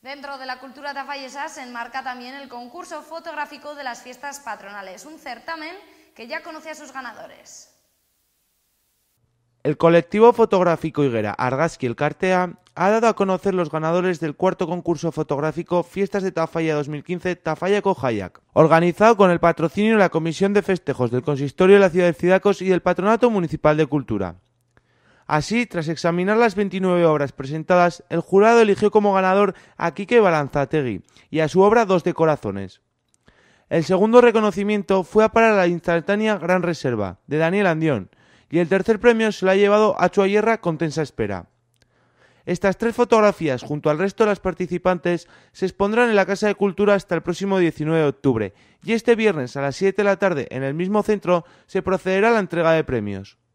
Dentro de la cultura tafallesa se enmarca también el concurso fotográfico de las fiestas patronales, un certamen que ya conoce a sus ganadores. El colectivo fotográfico Higuera Argaski Cartea ha dado a conocer los ganadores del cuarto concurso fotográfico Fiestas de Tafalla 2015 Tafalla Hayak, organizado con el patrocinio de la Comisión de Festejos del Consistorio de la Ciudad de Cidacos y del Patronato Municipal de Cultura. Así, tras examinar las 29 obras presentadas, el jurado eligió como ganador a Quique Balanzategui y a su obra Dos de Corazones. El segundo reconocimiento fue a para la instantánea Gran Reserva, de Daniel Andión, y el tercer premio se lo ha llevado a Chuayerra con tensa espera. Estas tres fotografías, junto al resto de las participantes, se expondrán en la Casa de Cultura hasta el próximo 19 de octubre, y este viernes a las 7 de la tarde, en el mismo centro, se procederá a la entrega de premios.